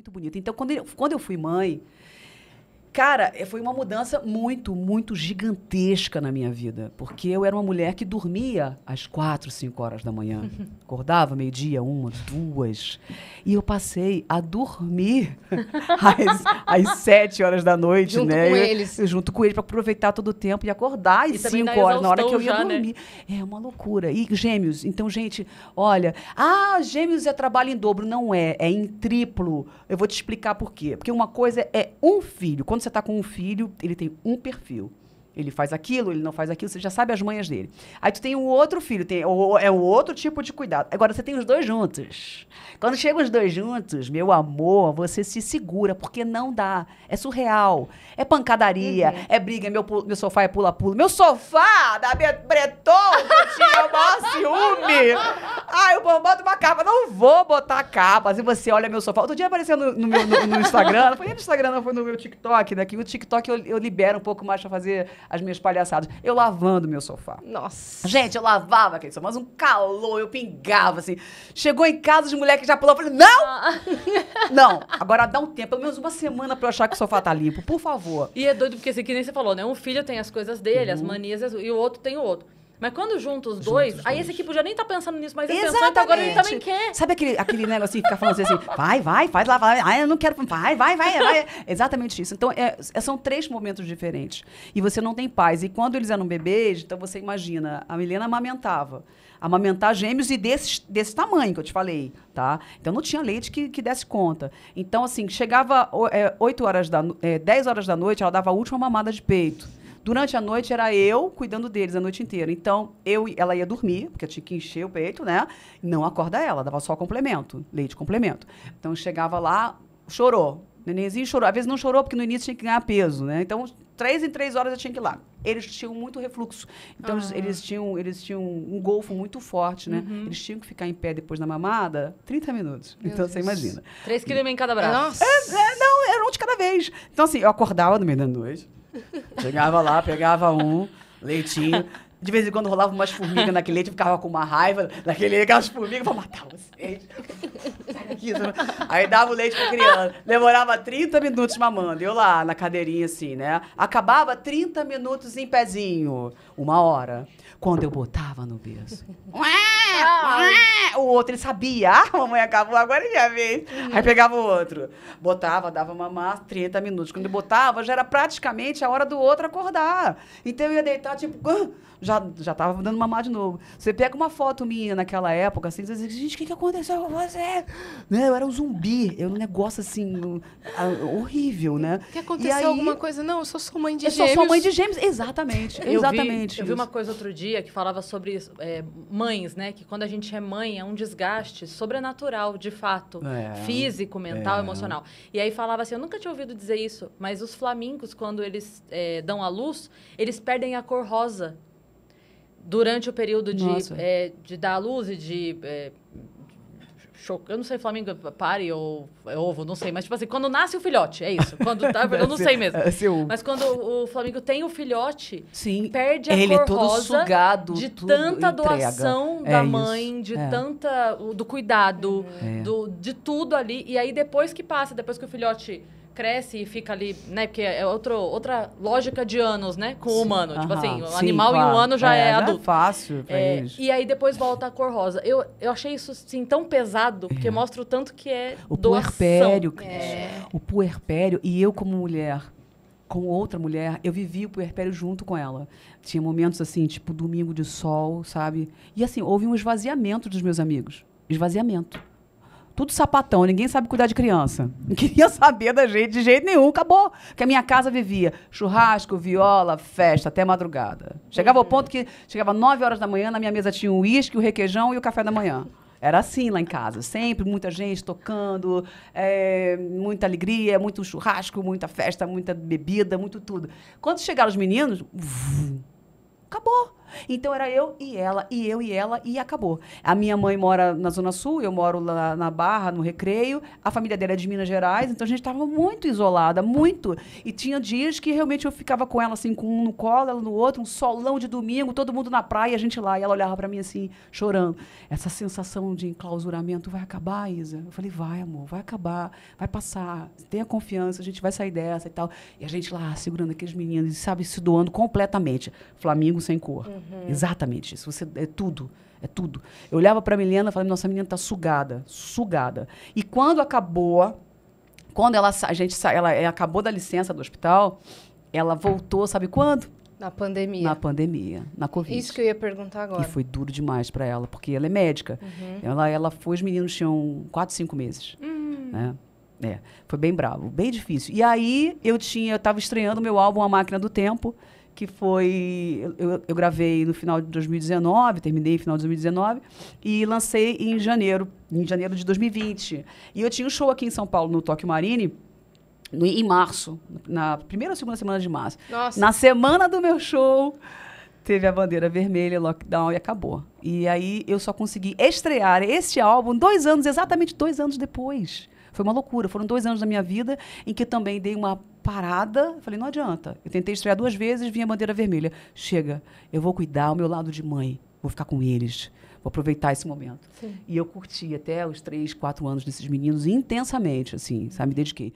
Muito bonito. Então, quando, ele, quando eu fui mãe, Cara, eh, foi uma mudança muito, muito gigantesca na minha vida. Porque eu era uma mulher que dormia às quatro, cinco horas da manhã. Acordava meio-dia, uma, duas. E eu passei a dormir às, às sete horas da noite, junto né? Com eles. Eu, junto com eles, para aproveitar todo o tempo e acordar às e cinco horas, na hora que eu ia já, né? dormir. Né? É uma loucura. E gêmeos. Então, gente, olha. Ah, gêmeos é trabalho em dobro. Não é. É em triplo. Eu vou te explicar por quê. Porque uma coisa é um filho. Quando quando você está com um filho, ele tem um perfil. Ele faz aquilo, ele não faz aquilo, você já sabe as manhas dele. Aí tu tem um outro filho, tem, ou é um outro tipo de cuidado. Agora você tem os dois juntos. Quando chegam os dois juntos, meu amor, você se segura, porque não dá. É surreal. É pancadaria, uhum. é briga, meu, meu sofá é pula-pula. Meu sofá da Breton, que tinha o maior ciúme. Ai, o boto bota uma capa. Não vou botar capa. E você olha meu sofá. Outro dia apareceu no, no meu no, no Instagram, não foi nem no Instagram, não foi no meu TikTok, né? Que o TikTok eu, eu libero um pouco mais pra fazer as minhas palhaçadas. Eu lavando meu sofá. Nossa. Gente, eu lavava aquele sofá, mas um calor, eu pingava, assim. Chegou em casa, os moleques já pulou, eu falei, não! Ah. Não, agora dá um tempo, pelo menos uma semana pra eu achar que o sofá tá limpo, por favor. E é doido, porque assim, que nem você falou, né? Um filho tem as coisas dele, uhum. as manias, e o outro tem o outro. Mas quando junta os dois, juntos, aí dois. esse aqui podia nem estar tá pensando nisso, mas ele tá pensando então agora ele também quer. Sabe aquele, aquele negócio assim, ficar falando assim, vai, vai, faz lá, vai, ah, eu não quero, vai, vai, vai. vai. Exatamente isso. Então, é, é, são três momentos diferentes. E você não tem paz. E quando eles eram bebês, então você imagina, a Milena amamentava amamentar gêmeos e desse, desse tamanho que eu te falei, tá? Então não tinha leite que, que desse conta. Então, assim, chegava é, 8 horas da é, 10 horas da noite, ela dava a última mamada de peito. Durante a noite era eu cuidando deles a noite inteira. Então, eu, ela ia dormir, porque eu tinha que encher o peito, né? Não acorda ela, dava só complemento, leite complemento. Então, chegava lá, chorou. nenenzinho chorou. Às vezes não chorou, porque no início tinha que ganhar peso, né? Então, três em três horas eu tinha que ir lá. Eles tinham muito refluxo. Então, eles, ah. tinham, eles tinham um golfo muito forte, né? Uhum. Eles tinham que ficar em pé depois da mamada 30 minutos. Meu então, Deus. você imagina. Três quilos em cada braço. É, é, não, era um de cada vez. Então, assim, eu acordava no meio da noite Chegava lá, pegava um, leitinho. De vez em quando rolava umas formigas naquele leite, eu ficava com uma raiva naquele leite, aquelas formigas, vou matar vocês. Aí dava o leite pra criança. Demorava 30 minutos mamando. Eu lá, na cadeirinha, assim, né? Acabava 30 minutos em pezinho. Uma hora. Quando eu botava no berço. É, é. O outro, ele sabia. Ah, mamãe acabou, agora ele é já vez. Uhum. Aí pegava o outro. Botava, dava mamar 30 minutos. Quando ele botava, já era praticamente a hora do outro acordar. Então eu ia deitar, tipo, já, já tava dando mamar de novo. Você pega uma foto minha naquela época, assim, você diz, gente, o que, que aconteceu com você? Né? Eu era um zumbi. Eu um negócio assim, horrível, né? que aconteceu aí, alguma coisa? Não, eu sou sua mãe de eu gêmeos. Eu sou sua mãe de gêmeos, exatamente. Eu exatamente. Vi, eu vi uma coisa outro dia que falava sobre é, mães, né? que quando a gente é mãe, é um desgaste sobrenatural, de fato. É, físico, mental, é. emocional. E aí falava assim, eu nunca tinha ouvido dizer isso, mas os flamingos, quando eles é, dão a luz, eles perdem a cor rosa durante o período de, eh, de dar a luz e de eh, eu não sei, Flamengo pare ou é ovo, não sei. Mas, tipo assim, quando nasce o filhote, é isso. Quando tá, eu não sei mesmo. Mas quando o Flamengo tem o filhote, Sim, perde a ele é cor é todo rosa sugado, de tanta entrega. doação é da isso. mãe, de é. tanta... do cuidado, é. do, de tudo ali. E aí, depois que passa, depois que o filhote cresce e fica ali, né? Porque é outro, outra lógica de anos, né? Com o humano. Tipo assim, Sim, tipo assim, o animal claro. em um ano já é, é, é adulto. É fácil pra é, eles. E aí depois volta a cor rosa. Eu, eu achei isso, assim, tão pesado, porque é. mostra o tanto que é o doação. puerpério, é. O puerpério. E eu, como mulher, com outra mulher, eu vivi o puerpério junto com ela. Tinha momentos assim, tipo domingo de sol, sabe? E assim, houve um esvaziamento dos meus amigos. Esvaziamento tudo sapatão, ninguém sabe cuidar de criança. Não queria saber da gente de jeito nenhum, acabou. Porque a minha casa vivia churrasco, viola, festa, até madrugada. Chegava uhum. ao ponto que chegava 9 horas da manhã, na minha mesa tinha o uísque, o requeijão e o café da manhã. Era assim lá em casa, sempre muita gente tocando, é, muita alegria, muito churrasco, muita festa, muita bebida, muito tudo. Quando chegaram os meninos, uf, acabou. Então era eu e ela, e eu e ela, e acabou. A minha mãe mora na Zona Sul, eu moro lá na Barra, no Recreio, a família dela é de Minas Gerais, então a gente estava muito isolada, muito. E tinha dias que realmente eu ficava com ela, assim, com um no colo, ela no outro, um solão de domingo, todo mundo na praia, a gente lá, e ela olhava para mim assim, chorando. Essa sensação de enclausuramento vai acabar, Isa? Eu falei, vai, amor, vai acabar, vai passar, tenha confiança, a gente vai sair dessa e tal. E a gente lá segurando aqueles meninos, sabe, se doando completamente. Flamengo sem cor. Uhum. Uhum. Exatamente isso. Você, é tudo. É tudo. Eu olhava para a Milena e falava, nossa, a menina tá sugada, sugada. E quando acabou, quando ela, a gente ela, ela acabou da licença do hospital, ela voltou, sabe quando? Na pandemia. Na pandemia, na Covid. Isso que eu ia perguntar agora. E foi duro demais para ela, porque ela é médica. Uhum. Ela, ela foi, os meninos tinham 4, 5 meses. Uhum. Né? É, foi bem bravo, bem difícil. E aí eu tinha, eu estava estreando meu álbum A Máquina do Tempo que foi. Eu, eu gravei no final de 2019, terminei no final de 2019, e lancei em janeiro, em janeiro de 2020. E eu tinha um show aqui em São Paulo, no Tóquio Marine. No, em março, na primeira ou segunda semana de março. Nossa. Na semana do meu show, teve a bandeira vermelha, lockdown e acabou. E aí eu só consegui estrear este álbum dois anos, exatamente dois anos depois. Foi uma loucura. Foram dois anos da minha vida em que também dei uma parada. Falei, não adianta. Eu tentei estrear duas vezes, vinha a bandeira vermelha. Chega, eu vou cuidar o meu lado de mãe. Vou ficar com eles. Vou aproveitar esse momento. Sim. E eu curti até os três, quatro anos desses meninos intensamente, assim, sabe? Me dediquei.